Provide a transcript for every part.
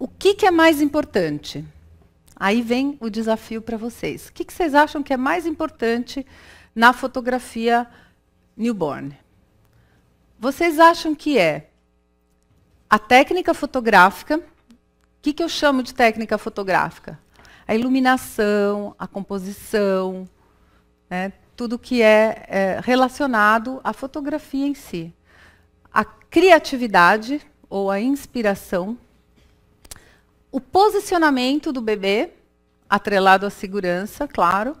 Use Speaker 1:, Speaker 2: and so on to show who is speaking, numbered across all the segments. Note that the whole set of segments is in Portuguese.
Speaker 1: O que, que é mais importante? Aí vem o desafio para vocês. O que, que vocês acham que é mais importante na fotografia newborn? Vocês acham que é a técnica fotográfica? O que, que eu chamo de técnica fotográfica? A iluminação, a composição, né, tudo que é, é relacionado à fotografia em si. A criatividade ou a inspiração o posicionamento do bebê, atrelado à segurança, claro,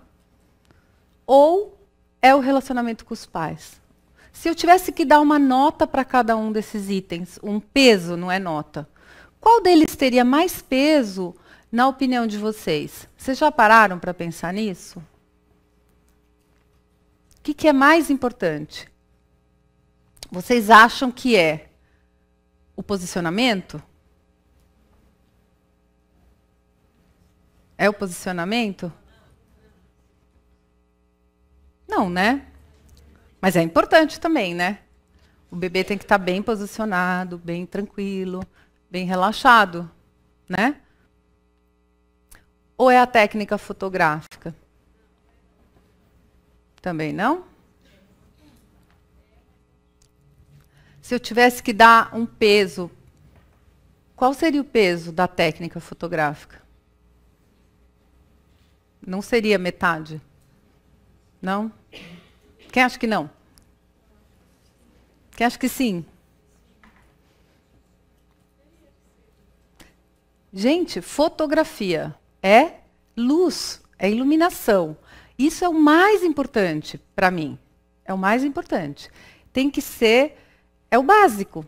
Speaker 1: ou é o relacionamento com os pais. Se eu tivesse que dar uma nota para cada um desses itens, um peso, não é nota, qual deles teria mais peso na opinião de vocês? Vocês já pararam para pensar nisso? O que, que é mais importante? Vocês acham que é o posicionamento? É o posicionamento? Não, né? Mas é importante também, né? O bebê tem que estar tá bem posicionado, bem tranquilo, bem relaxado, né? Ou é a técnica fotográfica? Também não? Se eu tivesse que dar um peso, qual seria o peso da técnica fotográfica? Não seria metade? Não? Quem acha que não? Quem acha que sim? Gente, fotografia é luz, é iluminação. Isso é o mais importante para mim. É o mais importante. Tem que ser, é o básico.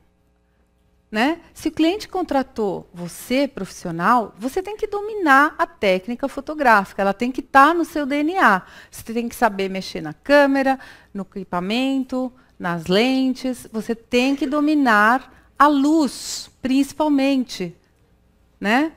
Speaker 1: Né? Se o cliente contratou você, profissional, você tem que dominar a técnica fotográfica, ela tem que estar tá no seu DNA. Você tem que saber mexer na câmera, no equipamento, nas lentes, você tem que dominar a luz, principalmente. Né?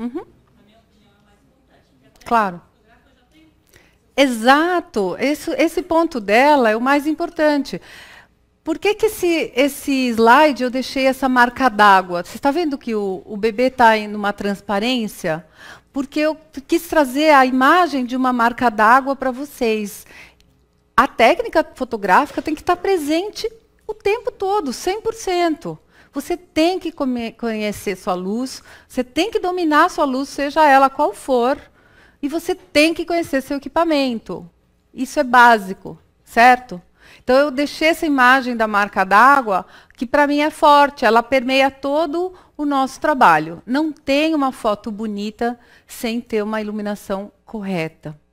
Speaker 1: Uhum. Claro. Exato. Esse, esse ponto dela é o mais importante. Por que, que esse, esse slide eu deixei essa marca d'água? Você está vendo que o, o bebê está em uma transparência? Porque eu quis trazer a imagem de uma marca d'água para vocês. A técnica fotográfica tem que estar tá presente o tempo todo, 100%. Você tem que conhecer sua luz, você tem que dominar sua luz, seja ela qual for, e você tem que conhecer seu equipamento. Isso é básico, certo? Então eu deixei essa imagem da marca d'água, que para mim é forte, ela permeia todo o nosso trabalho. Não tem uma foto bonita sem ter uma iluminação correta.